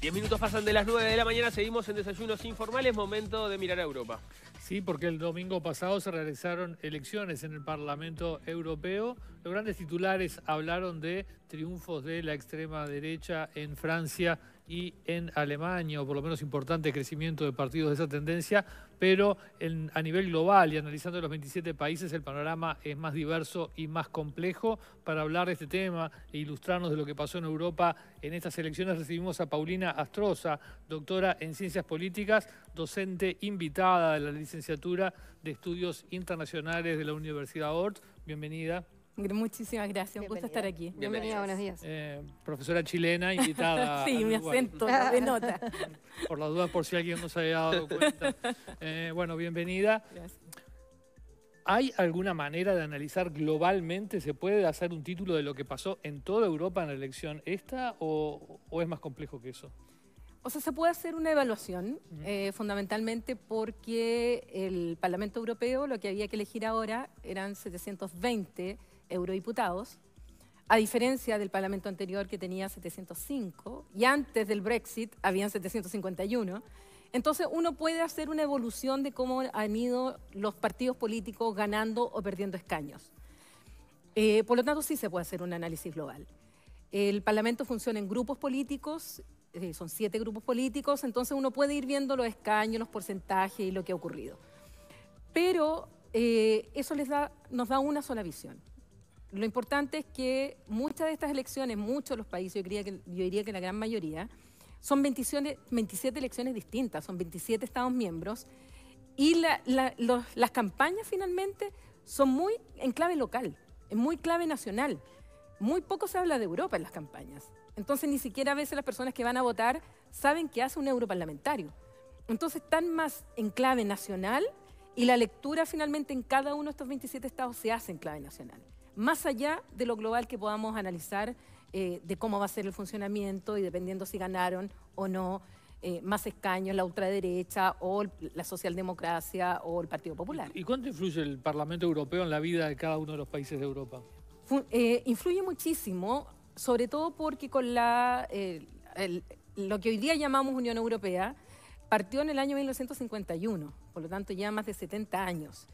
Diez minutos pasan de las 9 de la mañana, seguimos en desayunos informales, momento de mirar a Europa. Sí, porque el domingo pasado se realizaron elecciones en el Parlamento Europeo. Los grandes titulares hablaron de triunfos de la extrema derecha en Francia y en Alemania, o por lo menos importante crecimiento de partidos de esa tendencia, pero en, a nivel global y analizando los 27 países, el panorama es más diverso y más complejo. Para hablar de este tema e ilustrarnos de lo que pasó en Europa en estas elecciones, recibimos a Paulina Astroza, doctora en Ciencias Políticas, docente invitada de la licenciatura de Estudios Internacionales de la Universidad Ort. Bienvenida. Muchísimas gracias, un gusto estar aquí. Bienvenida, buenos días. Eh, profesora chilena, invitada. sí, mi acento, de nota. Por las dudas, por si alguien no se había dado cuenta. Eh, bueno, bienvenida. Gracias. ¿Hay alguna manera de analizar globalmente? ¿Se puede hacer un título de lo que pasó en toda Europa en la elección esta o, es más complejo que eso? O sea, se puede hacer una evaluación, eh, fundamentalmente porque el Parlamento Europeo lo que había que elegir ahora eran 720 eurodiputados, a diferencia del Parlamento anterior que tenía 705 y antes del Brexit habían 751. Entonces uno puede hacer una evolución de cómo han ido los partidos políticos ganando o perdiendo escaños. Eh, por lo tanto, sí se puede hacer un análisis global. El Parlamento funciona en grupos políticos, eh, son siete grupos políticos, entonces uno puede ir viendo los escaños, los porcentajes y lo que ha ocurrido. Pero eh, eso les da, nos da una sola visión lo importante es que muchas de estas elecciones, muchos de los países, yo, diría que, la gran mayoría, son 27, elecciones distintas, son 27 Estados miembros, y las campañas finalmente son muy en clave local, en muy clave nacional. Muy poco se habla de Europa en las campañas. Entonces ni siquiera a veces las personas que van a votar saben qué hace un europarlamentario. Entonces están más en clave nacional y la lectura finalmente en cada uno de estos 27 estados se hace en clave nacional más allá de lo global que podamos analizar eh, de cómo va a ser el funcionamiento y dependiendo si ganaron o no eh, más escaños la ultraderecha o la socialdemocracia o el Partido Popular. ¿Y cuánto influye el Parlamento Europeo en la vida de cada uno de los países de Europa? Eh, influye muchísimo, sobre todo porque con la, lo que hoy día llamamos Unión Europea partió en el año 1951, por lo tanto ya más de 70 años.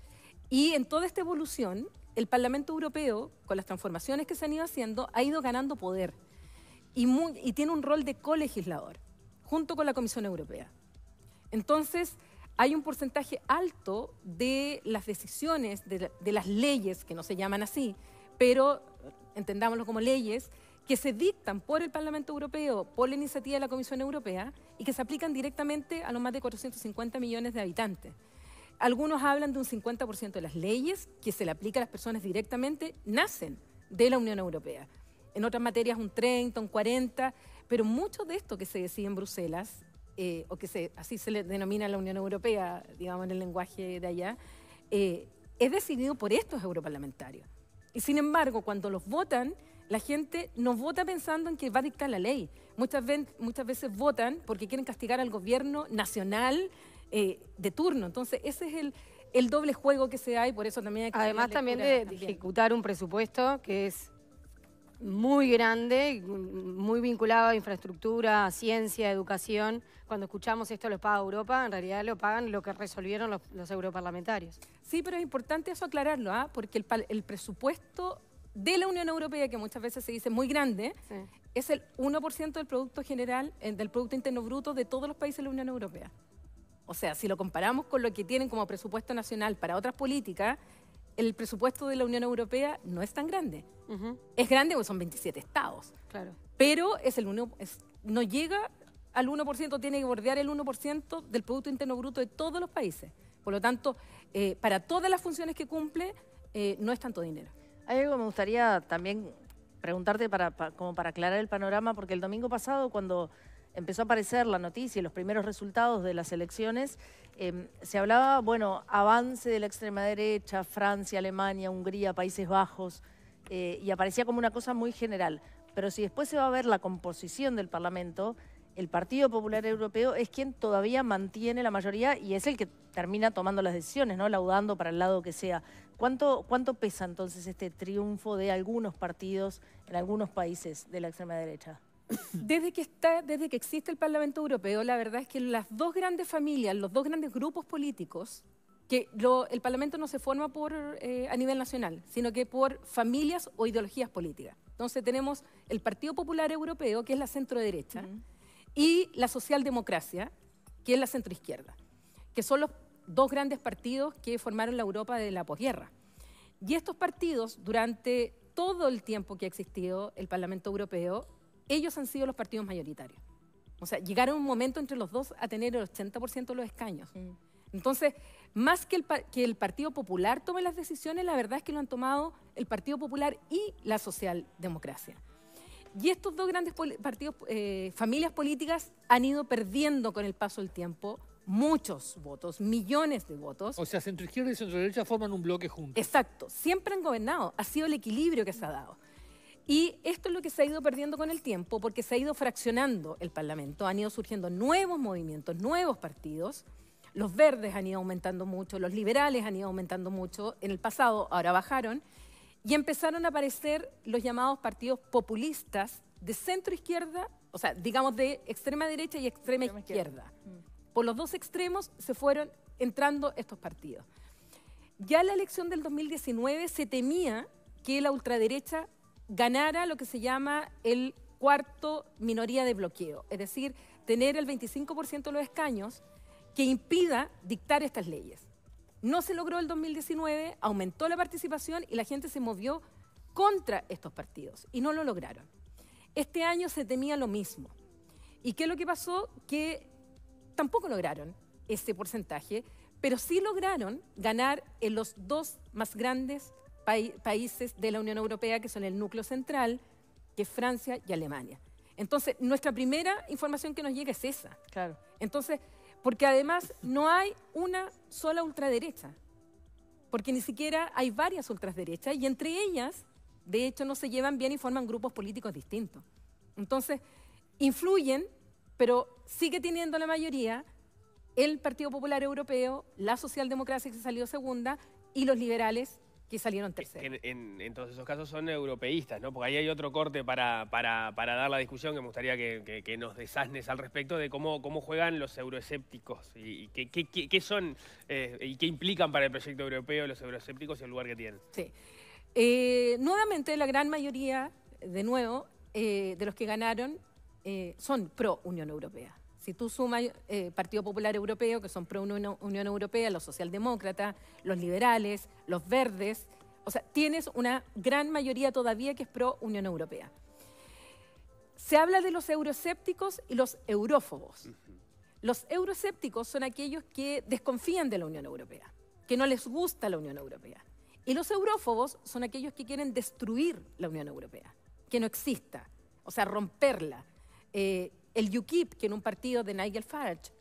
Y en toda esta evolución, el Parlamento Europeo, con las transformaciones que se han ido haciendo, ha ido ganando poder y, tiene un rol de colegislador junto con la Comisión Europea. Entonces, hay un porcentaje alto de las decisiones, de, de, las leyes, que no se llaman así, pero entendámoslo como leyes, que se dictan por el Parlamento Europeo, por la iniciativa de la Comisión Europea, y que se aplican directamente a los más de 450 millones de habitantes. Algunos hablan de un 50% de las leyes que se le aplica a las personas directamente nacen de la Unión Europea. En otras materias un 30, un 40, pero mucho de esto que se decide en Bruselas, eh, o que se, así se le denomina la Unión Europea, digamos en el lenguaje de allá, eh, es decidido por estos europarlamentarios. Y sin embargo, cuando los votan, la gente no vota pensando en que va a dictar la ley. Muchas, veces, muchas veces votan porque quieren castigar al gobierno nacional eh, de turno. Entonces, ese es el, doble juego que se da y por eso también hay que Además también de ejecutar un presupuesto que es muy grande, muy vinculado a infraestructura, a ciencia, educación. Cuando escuchamos esto lo paga Europa, en realidad lo pagan lo que resolvieron los, los europarlamentarios. Sí, pero es importante eso aclararlo, ¿ah? porque el, presupuesto de la Unión Europea, que muchas veces se dice muy grande, es el 1% del Producto General, eh, del Producto Interno Bruto de todos los países de la Unión Europea. O sea, si lo comparamos con lo que tienen como presupuesto nacional para otras políticas, el presupuesto de la Unión Europea no es tan grande. Es grande porque son 27 estados. Claro. Pero es el uno, no llega al 1%, tiene que bordear el 1% del Producto Interno Bruto de todos los países. Por lo tanto, eh, para todas las funciones que cumple, eh, no es tanto dinero. Hay algo que me gustaría también preguntarte para, como para aclarar el panorama, porque el domingo pasado cuando empezó a aparecer la noticia y los primeros resultados de las elecciones, em, se hablaba, bueno, avance de la extrema derecha, Francia, Alemania, Hungría, Países Bajos, eh, y aparecía como una cosa muy general. Pero si después se va a ver la composición del Parlamento, el Partido Popular Europeo es quien todavía mantiene la mayoría y es el que termina tomando las decisiones, ¿no? Laudando para el lado que sea. ¿Cuánto, cuánto pesa entonces este triunfo de algunos partidos en algunos países de la extrema derecha? Desde que, está, desde que existe el Parlamento Europeo, la verdad es que las dos grandes familias, los dos grandes grupos políticos, que el Parlamento no se forma por, eh, a nivel nacional, sino que por familias o ideologías políticas. Entonces tenemos el Partido Popular Europeo, que es la centro-derecha, y la socialdemocracia, que es la centro-izquierda, que son los dos grandes partidos que formaron la Europa de la posguerra. Y estos partidos, durante todo el tiempo que ha existido el Parlamento Europeo, ellos han sido los partidos mayoritarios. O sea, llegaron un momento entre los dos a tener el 80% de los escaños. Mm. Entonces, más que el, que el, Partido Popular tome las decisiones, la verdad es que lo han tomado el Partido Popular y la socialdemocracia. Y estos dos grandes partidos, eh, familias políticas, han ido perdiendo con el paso del tiempo muchos votos, millones de votos. O sea, centro izquierda y centro derecha forman un bloque junto. Exacto, siempre han gobernado, ha sido el equilibrio que se ha dado. Y esto es lo que se ha ido perdiendo con el tiempo, porque se ha ido fraccionando el Parlamento, han ido surgiendo nuevos movimientos, nuevos partidos, los verdes han ido aumentando mucho, los liberales han ido aumentando mucho, en el pasado ahora bajaron, y empezaron a aparecer los llamados partidos populistas de centro izquierda, o sea, digamos de extrema derecha y extrema, izquierda. izquierda. Mm. Por los dos extremos se fueron entrando estos partidos. Ya en la elección del 2019 se temía que la ultraderecha ganara lo que se llama el cuarto minoría de bloqueo, es decir, tener el 25% de los escaños que impida dictar estas leyes. No se logró el 2019, aumentó la participación y la gente se movió contra estos partidos y no lo lograron. Este año se temía lo mismo. ¿Y qué es lo que pasó? Que tampoco lograron ese porcentaje, pero sí lograron ganar en los dos más grandes países de la Unión Europea que son el núcleo central, que es Francia y Alemania. Entonces, nuestra primera información que nos llega es esa. Claro. Entonces, porque además no hay una sola ultraderecha, porque ni siquiera hay varias ultraderechas y entre ellas, de hecho, no se llevan bien y forman grupos políticos distintos. Entonces, influyen, pero sigue teniendo la mayoría el Partido Popular Europeo, la socialdemocracia que salió segunda y los liberales que salieron terceros. En, todos esos casos son europeístas, ¿no? Porque ahí hay otro corte para, para, dar la discusión que me gustaría que, nos desasnes al respecto de cómo, cómo juegan los euroescépticos y, qué, son eh, y qué implican para el proyecto europeo los euroescépticos y el lugar que tienen. Sí. Eh, nuevamente, la gran mayoría, de nuevo, eh, de los que ganaron son pro Unión Europea si tú sumas eh, Partido Popular Europeo, que son pro Unión, Europea, los socialdemócratas, los liberales, los verdes, o sea, tienes una gran mayoría todavía que es pro Unión Europea. Se habla de los eurosépticos y los eurófobos. Los eurosépticos son aquellos que desconfían de la Unión Europea, que no les gusta la Unión Europea. Y los eurofobos son aquellos que quieren destruir la Unión Europea, que no exista, o sea, romperla. Eh, el UKIP, que era un partido de Nigel Farage,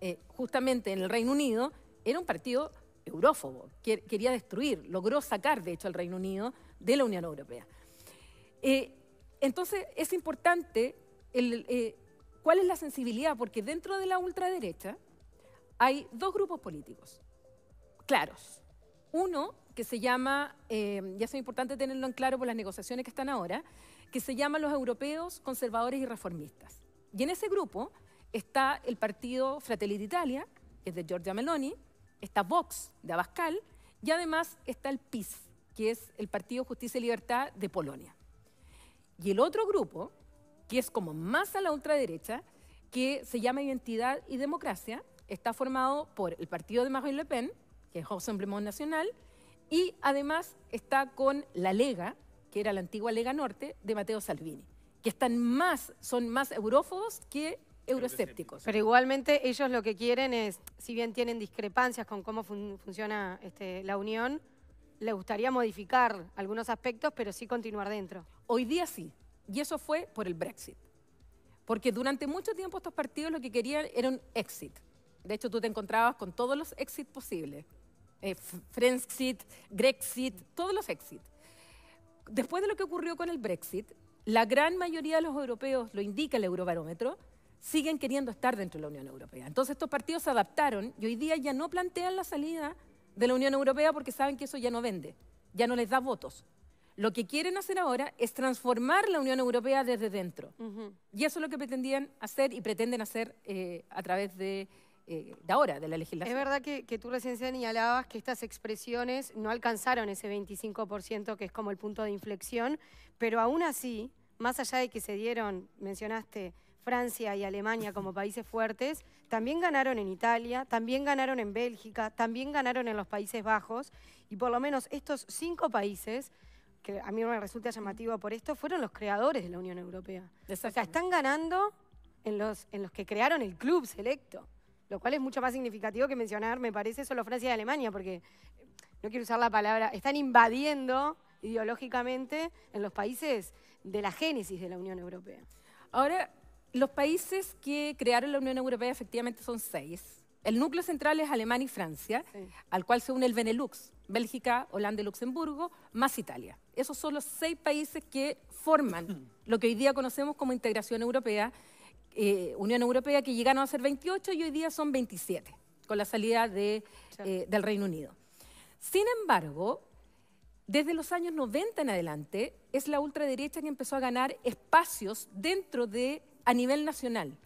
eh, justamente en el Reino Unido, era un partido eurófobo, que quería destruir, logró sacar, de hecho, al Reino Unido de la Unión Europea. Eh, entonces, es importante eh, cuál es la sensibilidad, porque dentro de la ultraderecha hay dos grupos políticos claros. Uno que se llama, eh, ya es importante tenerlo en claro por las negociaciones que están ahora, que se llama los europeos conservadores y reformistas. Y en ese grupo está el partido Fratelli d'Italia, que es de Giorgia Meloni, está Vox de Abascal y además está el PIS, que es el Partido Justicia y Libertad de Polonia. Y el otro grupo, que es como más a la ultraderecha, que se llama Identidad y Democracia, está formado por el partido de Marine Le Pen, que es Rassemblement Nacional, y además está con la Lega, que era la antigua Lega Norte, de Matteo Salvini que están más, son más eurófobos que euroescépticos Pero igualmente ellos lo que quieren es, si bien tienen discrepancias con cómo funciona este, la Unión, le gustaría modificar algunos aspectos, pero sí continuar dentro. Hoy día sí, y eso fue por el Brexit. Porque durante mucho tiempo estos partidos lo que querían era un exit. De hecho, tú te encontrabas con todos los exit posibles. Eh, Grexit, todos los exit. Después de lo que ocurrió con el Brexit, la gran mayoría de los europeos, lo indica el Eurobarómetro, siguen queriendo estar dentro de la Unión Europea. Entonces estos partidos se adaptaron y hoy día ya no plantean la salida de la Unión Europea porque saben que eso ya no vende, ya no les da votos. Lo que quieren hacer ahora es transformar la Unión Europea desde dentro. Y eso es lo que pretendían hacer y pretenden hacer eh, a través de eh, de ahora, de la legislación. Es verdad que, tú recién señalabas que estas expresiones no alcanzaron ese 25%, que es como el punto de inflexión, pero aún así, más allá de que se dieron, mencionaste Francia y Alemania como países fuertes, también ganaron en Italia, también ganaron en Bélgica, también ganaron en los Países Bajos, y por lo menos estos cinco países que a mí me resulta llamativo por esto, fueron los creadores de la Unión Europea. O sea, están ganando en los que crearon el club selecto lo cual es mucho más significativo que mencionar, me parece, solo Francia y Alemania, porque eh, no quiero usar la palabra, están invadiendo ideológicamente en los países de la génesis de la Unión Europea. Ahora, los países que crearon la Unión Europea efectivamente son seis. El núcleo central es Alemania y Francia, al cual se une el Benelux, Bélgica, Holanda y Luxemburgo, más Italia. Esos son los seis países que forman lo que hoy día conocemos como integración europea, eh, Unión Europea que llegaron a ser 28 y hoy día son 27 con la salida eh, del Reino Unido. Sin embargo, desde los años 90 en adelante es la ultraderecha que empezó a ganar espacios dentro de a nivel nacional.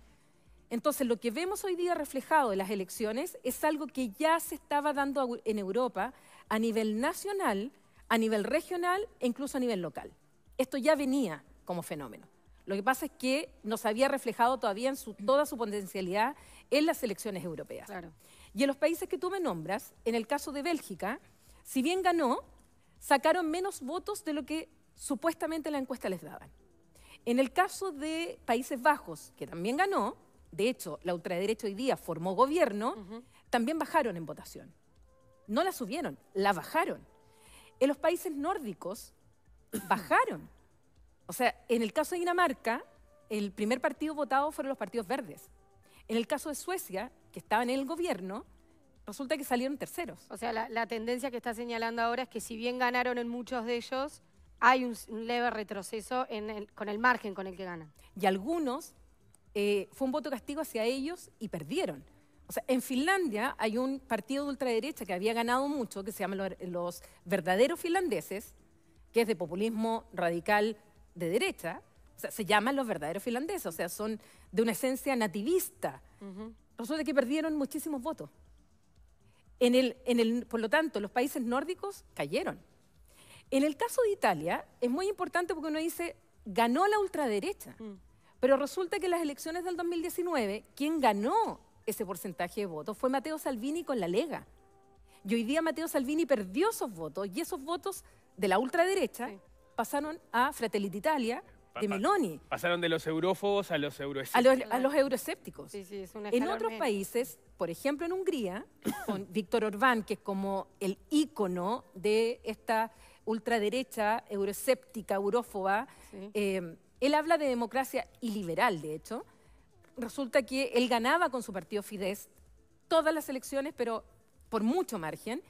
Entonces, lo que vemos hoy día reflejado en las elecciones es algo que ya se estaba dando en Europa a nivel nacional, a nivel regional e incluso a nivel local. Esto ya venía como fenómeno. Lo que pasa es que nos había reflejado todavía en toda su potencialidad en las elecciones europeas. Y en los países que tú me nombras, en el caso de Bélgica, si bien ganó, sacaron menos votos de lo que supuestamente la encuesta les daba. En el caso de Países Bajos, que también ganó, de hecho, la ultraderecha hoy día formó gobierno, también bajaron en votación. No la subieron, la bajaron. En los países nórdicos bajaron. O sea, en el caso de Dinamarca, el primer partido votado fueron los partidos verdes. En el caso de Suecia, que estaba en el gobierno, resulta que salieron terceros. O sea, la, tendencia que está señalando ahora es que si bien ganaron en muchos de ellos, hay un, leve retroceso con el margen con el que ganan. Y algunos, eh, fue un voto castigo hacia ellos y perdieron. O sea, en Finlandia hay un partido de ultraderecha que había ganado mucho, que se llama los verdaderos finlandeses, que es de populismo radical de derecha, se llaman los verdaderos finlandeses, o sea, son de una esencia nativista. Resulta que perdieron muchísimos votos. En el, en el, por lo tanto, los países nórdicos cayeron. En el caso de Italia, es muy importante porque uno dice, ganó la ultraderecha. Mm. Pero resulta que en las elecciones del 2019, quien ganó ese porcentaje de votos fue Matteo Salvini con la Lega. Y hoy día Matteo Salvini perdió esos votos y esos votos de la ultraderecha pasaron a Fratelli Italia de Meloni. Pasaron de los eurofobos a los euroescépticos. A los, euroescépticos. en otros países, por ejemplo en Hungría, con Víctor Orbán, que es como el ícono de esta ultraderecha euroescéptica, eurofoba, eh, él habla de democracia y de hecho. Resulta que él ganaba con su partido Fidesz todas las elecciones, pero por mucho margen.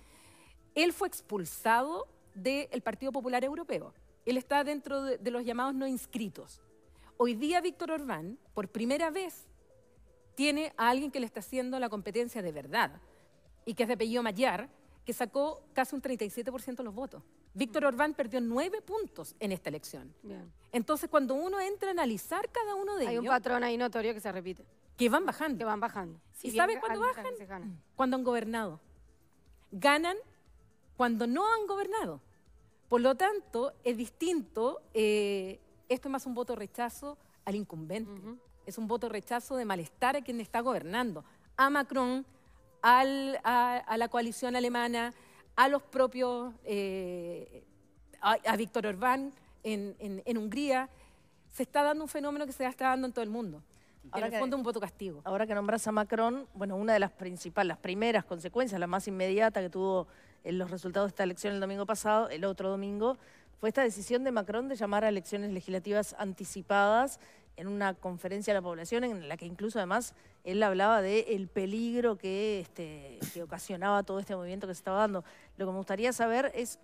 Él fue expulsado del Partido Popular Europeo él está dentro de, los llamados no inscritos. Hoy día Víctor Orbán, por primera vez, tiene a alguien que le está haciendo la competencia de verdad y que es de apellido Mayar, que sacó casi un 37% de los votos. Víctor mm. Orbán perdió nueve puntos en esta elección. Entonces, cuando uno entra a analizar cada uno de ellos... Hay un patrón ahí notorio que se repite. Que van bajando. Que van bajando. ¿Y sabe cuándo bajan? Cuando han gobernado. Ganan cuando no han gobernado. Por lo tanto, es distinto, eh, esto es más un voto rechazo al incumbente, es un voto rechazo de malestar a quien está gobernando, a Macron, a, la coalición alemana, a los propios, eh, a, Víctor Orbán en, Hungría. Se está dando un fenómeno que se está dando en todo el mundo. Ahora en el fondo un voto castigo. Ahora que nombras a Macron, bueno, una de las principales, las primeras consecuencias, la más inmediata que tuvo los resultados de esta elección el domingo pasado, el otro domingo, fue esta decisión de Macron de llamar a elecciones legislativas anticipadas en una conferencia a la población en la que incluso además él hablaba del el peligro que, este, ocasionaba todo este movimiento que se estaba dando. Lo que me gustaría saber es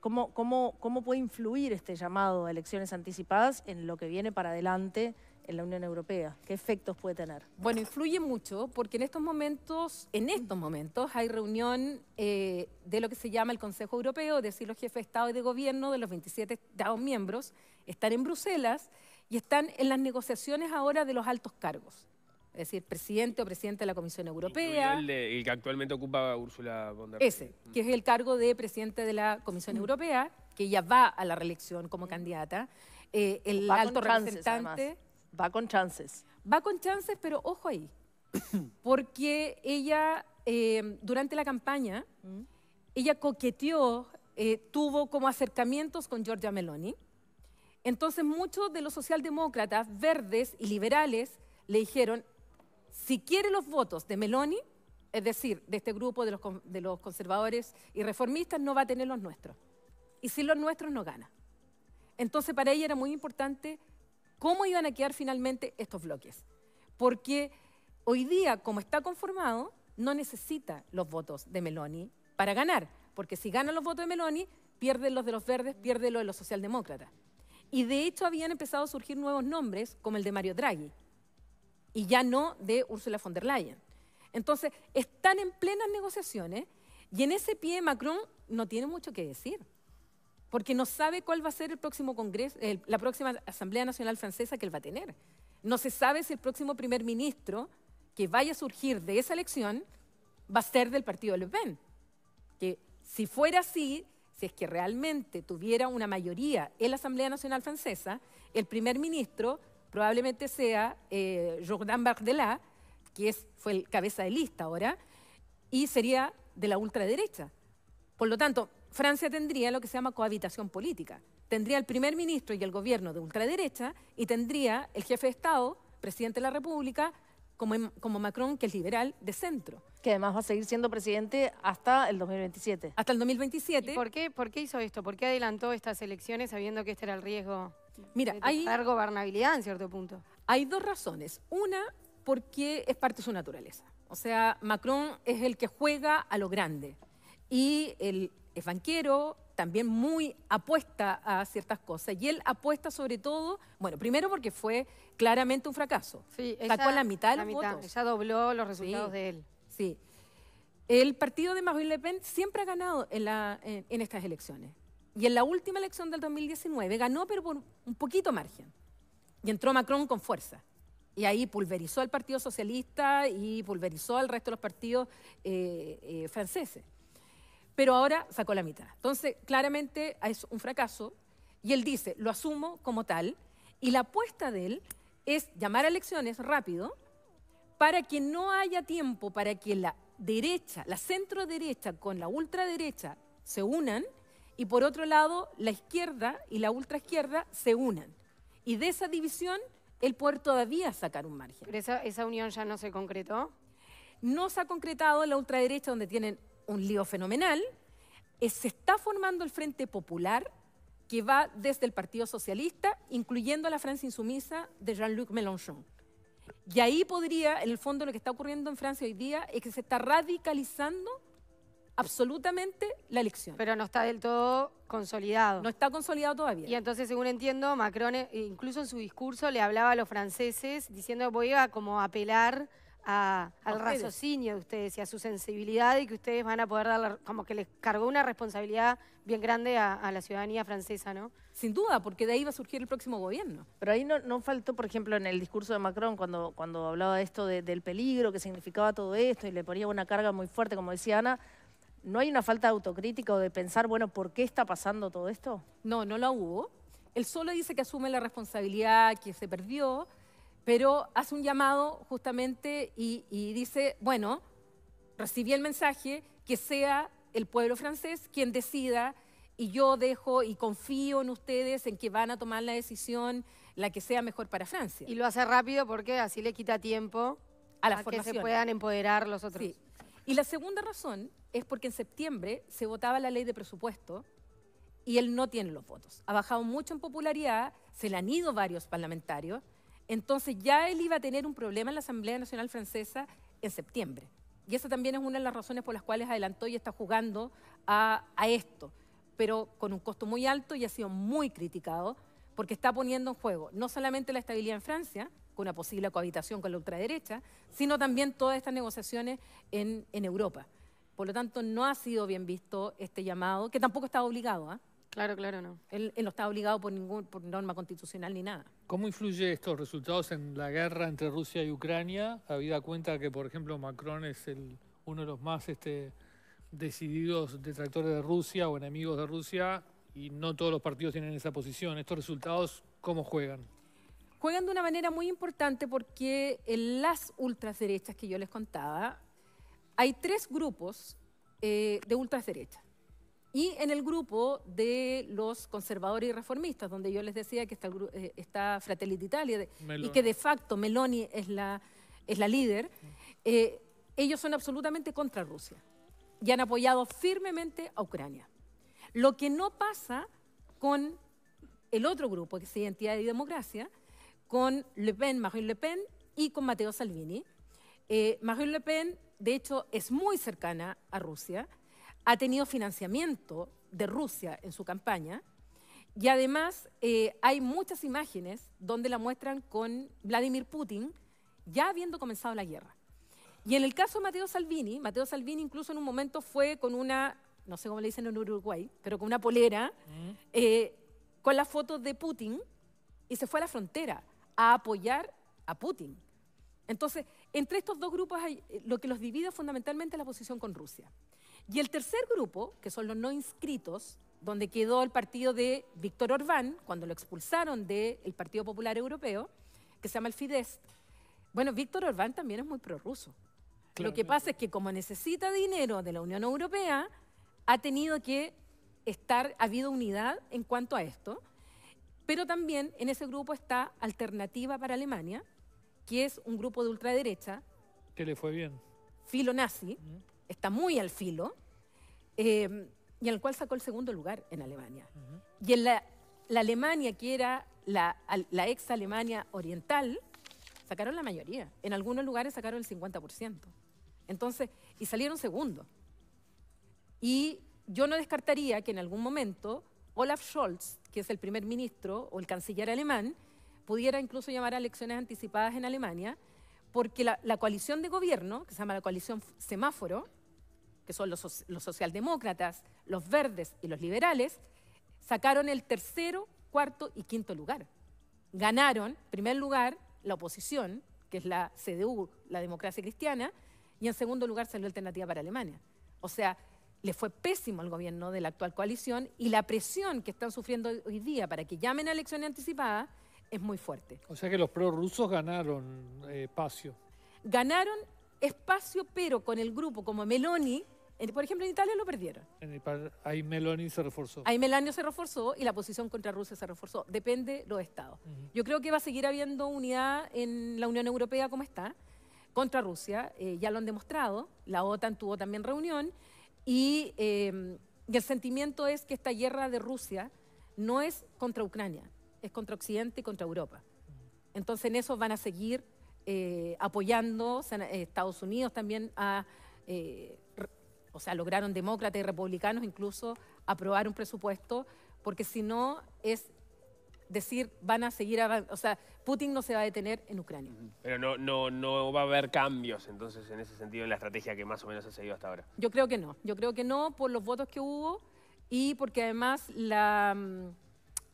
cómo puede influir este llamado a elecciones anticipadas en lo que viene para adelante en la Unión Europea? ¿Qué efectos puede tener? Bueno, influye mucho porque en estos momentos, en estos momentos hay reunión eh, de lo que se llama el Consejo Europeo, es decir, los jefes de Estado y de Gobierno de los 27 Estados miembros están en Bruselas y están en las negociaciones ahora de los altos cargos. Es decir, presidente o presidente de la Comisión Europea. El, el, que actualmente ocupa Úrsula von Ese, que es el cargo de presidente de la Comisión Europea, que ya va a la reelección como candidata. Eh, el alto representante. Va con chances. Va con chances, pero ojo ahí. Porque ella, eh, durante la campaña, mm. ella coqueteó, eh, tuvo como acercamientos con Giorgia Meloni. Entonces muchos de los socialdemócratas, verdes y liberales le dijeron, si quiere los votos de Meloni, es decir, de este grupo de los, de los conservadores y reformistas, no va a tener los nuestros. Y si los nuestros no gana. Entonces para ella era muy importante cómo iban a quedar finalmente estos bloques. Porque hoy día, como está conformado, no necesita los votos de Meloni para ganar, porque si gana los votos de Meloni, pierde los de los verdes, pierde los de los socialdemócratas. Y de hecho habían empezado a surgir nuevos nombres, como el de Mario Draghi, y ya no de Ursula von der Leyen. Entonces, están en plenas negociaciones y en ese pie Macron no tiene mucho que decir porque no sabe cuál va a ser el próximo congreso, la próxima Asamblea Nacional Francesa que él va a tener. No se sabe si el próximo primer ministro que vaya a surgir de esa elección va a ser del partido de Le Pen. Que si fuera así, si es que realmente tuviera una mayoría en la Asamblea Nacional Francesa, el primer ministro probablemente sea eh, Jordan Bardella, que es, fue el cabeza de lista ahora, y sería de la ultraderecha. Por lo tanto, Francia tendría lo que se llama cohabitación política. Tendría el primer ministro y el gobierno de ultraderecha y tendría el jefe de Estado, presidente de la República, como, em, como Macron, que es liberal, de centro. Que además va a seguir siendo presidente hasta el 2027. Hasta el 2027. por, qué, hizo esto? ¿Por qué adelantó estas elecciones sabiendo que este era el riesgo Mira, de hay, gobernabilidad en cierto punto? Hay dos razones. Una, porque es parte de su naturaleza. O sea, Macron es el que juega a lo grande. Y el es banquero, también muy apuesta a ciertas cosas. Y él apuesta sobre todo, bueno, primero porque fue claramente un fracaso. Sí, Sacó la mitad de los votos. dobló los resultados de él. Sí. El partido de Marine Le Pen siempre ha ganado en, estas elecciones. Y en la última elección del 2019 ganó, pero por un poquito margen. Y entró Macron con fuerza. Y ahí pulverizó al Partido Socialista y pulverizó al resto de los partidos eh, eh, franceses pero ahora sacó la mitad. Entonces, claramente es un fracaso y él dice, lo asumo como tal, y la apuesta de él es llamar a elecciones rápido para que no haya tiempo para que la derecha, la centro derecha con la ultraderecha se unan y por otro lado la izquierda y la ultraizquierda se unan. Y de esa división el poder todavía sacar un margen. ¿Pero esa, esa unión ya no se concretó? No se ha concretado en la ultraderecha donde tienen un lío fenomenal. Eh, se está formando el Frente Popular que va desde el Partido Socialista, incluyendo a la Francia insumisa de Jean-Luc Mélenchon. Y ahí podría, en el fondo, lo que está ocurriendo en Francia hoy día es que se está radicalizando absolutamente la elección. Pero no está del todo consolidado. No está consolidado todavía. Y entonces, según entiendo, Macron eh, incluso en su discurso le hablaba a los franceses diciendo voy a como apelar al raciocinio de ustedes y a su sensibilidad y que ustedes van a poder dar, como que les cargó una responsabilidad bien grande a, la ciudadanía francesa, ¿no? Sin duda, porque de ahí va a surgir el próximo gobierno. Pero ahí no, no faltó, por ejemplo, en el discurso de Macron, cuando, cuando hablaba esto del peligro que significaba todo esto y le ponía una carga muy fuerte, como decía Ana, ¿no hay una falta de autocrítica o de pensar, bueno, ¿por qué está pasando todo esto? No, no la hubo. Él solo dice que asume la responsabilidad que se perdió, pero hace un llamado justamente y, dice, bueno, recibí el mensaje, que sea el pueblo francés quien decida y yo dejo y confío en ustedes en que van a tomar la decisión la que sea mejor para Francia. Y lo hace rápido porque así le quita tiempo a, la Para que se puedan empoderar los otros. Y la segunda razón es porque en septiembre se votaba la ley de presupuesto y él no tiene los votos. Ha bajado mucho en popularidad, se le han ido varios parlamentarios entonces ya él iba a tener un problema en la Asamblea Nacional Francesa en septiembre. Y esa también es una de las razones por las cuales adelantó y está jugando a, esto, pero con un costo muy alto y ha sido muy criticado porque está poniendo en juego no solamente la estabilidad en Francia, con una posible cohabitación con la ultraderecha, sino también todas estas negociaciones en, Europa. Por lo tanto, no ha sido bien visto este llamado, que tampoco estaba obligado. ¿ah? Claro, claro, no. Él, no está obligado por, ninguna norma constitucional ni nada. ¿Cómo influye estos resultados en la guerra entre Rusia y Ucrania? Habida cuenta que, por ejemplo, Macron es uno de los más este, decididos detractores de Rusia o enemigos de Rusia y no todos los partidos tienen esa posición. ¿Estos resultados cómo juegan? Juegan de una manera muy importante porque en las ultraderechas que yo les contaba, hay tres grupos eh, de ultraderechas. Y en el grupo de los conservadores y reformistas, donde yo les decía que está, eh, está Fratelli d'Italia y que de facto Meloni es la, es la líder, eh, ellos son absolutamente contra Rusia y han apoyado firmemente a Ucrania. Lo que no pasa con el otro grupo, que es Identidad y Democracia, con Le Pen, Marine Le Pen y con Matteo Salvini. Eh, Marine Le Pen, de hecho, es muy cercana a Rusia ha tenido financiamiento de Rusia en su campaña y además eh, hay muchas imágenes donde la muestran con Vladimir Putin ya habiendo comenzado la guerra. Y en el caso de Mateo Salvini, Mateo Salvini incluso en un momento fue con una, no sé cómo le dicen en Uruguay, pero con una polera, mm. eh, con la foto de Putin y se fue a la frontera a apoyar a Putin. Entonces, entre estos dos grupos hay, eh, lo que los divide fundamentalmente es la posición con Rusia. Y el tercer grupo, que son los no inscritos, donde quedó el partido de Víctor Orbán, cuando lo expulsaron del Partido Popular Europeo, que se llama el Fidesz. Bueno, Víctor Orbán también es muy prorruso. lo que pasa es que como necesita dinero de la Unión Europea, ha tenido que estar, ha habido unidad en cuanto a esto, pero también en ese grupo está Alternativa para Alemania, que es un grupo de ultraderecha. Que le fue bien. Filonazi, muy al filo, eh, y en el cual sacó el segundo lugar en Alemania. Y en la, Alemania, que era la, ex Alemania oriental, sacaron la mayoría. En algunos lugares sacaron el 50%. Entonces, y salieron segundo Y yo no descartaría que en algún momento Olaf Scholz, que es el primer ministro o el canciller alemán, pudiera incluso llamar a elecciones anticipadas en Alemania, porque la coalición de gobierno, que se llama la coalición Semáforo, que son los, socialdemócratas, los verdes y los liberales, sacaron el tercero, cuarto y quinto lugar. Ganaron, en primer lugar, la oposición, que es la CDU, la democracia cristiana, y en segundo lugar salió Alternativa para Alemania. O sea, le fue pésimo al gobierno de la actual coalición y la presión que están sufriendo hoy día para que llamen a elecciones anticipadas es muy fuerte. O sea que los prorrusos ganaron eh, espacio. Ganaron espacio, pero con el grupo como Meloni, por ejemplo, en Italia lo perdieron. En ahí Meloni se reforzó. Ahí Meloni se reforzó y la posición contra Rusia se reforzó. Depende de los estados. Yo creo que va a seguir habiendo unidad en la Unión Europea como está, contra Rusia. Eh, ya lo han demostrado. La OTAN tuvo también reunión. Em, y, el sentimiento es que esta guerra de Rusia no es contra Ucrania, es contra Occidente y contra Europa. Entonces en eso van a seguir eh, apoyando eh, Estados Unidos también a o sea, lograron demócratas y republicanos incluso aprobar un presupuesto, porque si no es decir van a seguir, avanzando. o sea, Putin no se va a detener en Ucrania. Pero no, no, no va a haber cambios entonces en ese sentido en la estrategia que más o menos ha seguido hasta ahora. Yo creo que no, yo creo que no por los votos que hubo y porque además mm,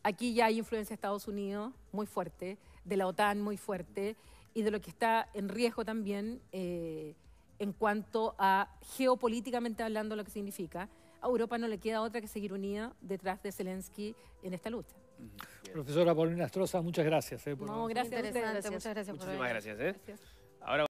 aquí ya hay influencia de Estados Unidos muy fuerte, de la OTAN muy fuerte y de lo que está en riesgo también. Eh, en cuanto a geopolíticamente hablando lo que significa, a Europa no le queda otra que seguir unida detrás de Zelensky en esta lucha. Profesora Paulina Astroza, muchas gracias. Eh, no, gracias, Muchas gracias. Muchísimas gracias, eh. gracias. Ahora